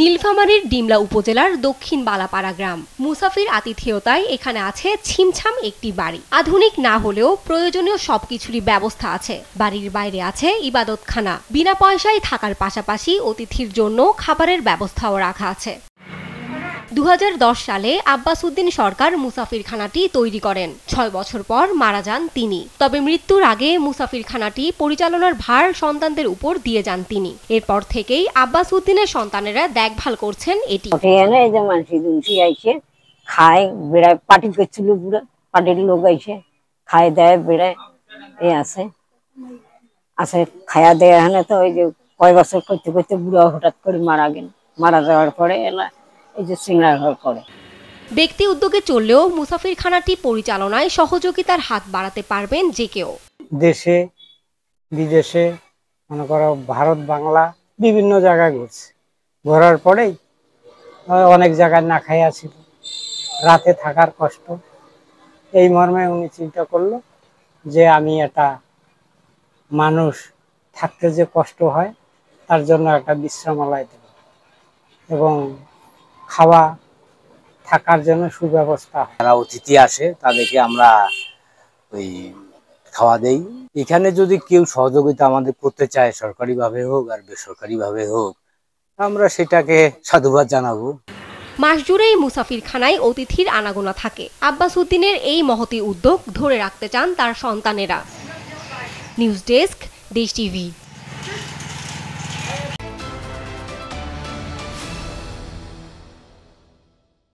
নীলফামারীর ডিমলা উপজেলার দক্ষিণ বালাপাড়া গ্রাম মুসাফির আতিথেয়তায় এখানে আছে ছিমছাম একটি বাড়ি আধুনিক না হলেও প্রয়োজনীয় সবকিছুরই ব্যবস্থা আছে বাড়ির বাইরে আছে ইবাদতখানা বিনা পয়সায় থাকার পাশাপাশি অতিথির জন্য খাবারের ব্যবস্থাও রাখা আছে দু সালে আব্বাস উদ্দিন সরকার মুসাফিরখানাটি তৈরি করেন ছয় বছর পর মারা যান তিনি তবে মৃত্যুর আগে মুসাফিরখানাটি পরিচালনার ভার সন্তানদের উপর দিয়ে যান তিনি এরপর থেকেই আব্বাস উদ্দিনের সন্তানেরা দেখভাল করছেন এটি খায় বেড়ায় পার্টি করছিল পুরো পার্টির লোক আইসে খায় দেয় বেড়ায় এ আছে আছে খায়া দেয়া হানে তো ওই যে কয় বছর করতে করতে বুড়া হঠাৎ করে মারা গেল মারা যাওয়ার পরে এলা এই যে সিঙ্গার ঘর করে ব্যক্তি উদ্যোগে চললেও মুসাফিরখানাটি পরিচালনায় সহযোগিতার হাত বাড়াতে পারবেন যে কেউ দেশে বিদেশে মনে করো ভারত বাংলা বিভিন্ন জায়গায় ঘুরছে ঘোরার পরেই অনেক জায়গায় না খাইয়া ছিল রাতে থাকার কষ্ট এই মর্মে উনি চিন্তা করলো যে আমি একটা মানুষ থাকতে যে কষ্ট হয় তার জন্য একটা বিশ্রামালয় দেব এবং খাওয়া থাকার জন্য সুব্যবস্থা যারা অতিথি আসে তাদেরকে আমরা ওই খাওয়া দেই এখানে যদি কেউ সহযোগিতা আমাদের করতে চায় সরকারিভাবে হোক আর বেসরকারিভাবে হোক আমরা সেটাকে সাধুবাদ জানাবো মাস জুড়েই মুসাফিরখানায় অতিথির আনাগোনা থাকে আব্বাস উদ্দিনের এই মহতি উদ্যোগ ধরে রাখতে চান তার সন্তানেরা নিউজ ডেস্ক দেশ টিভি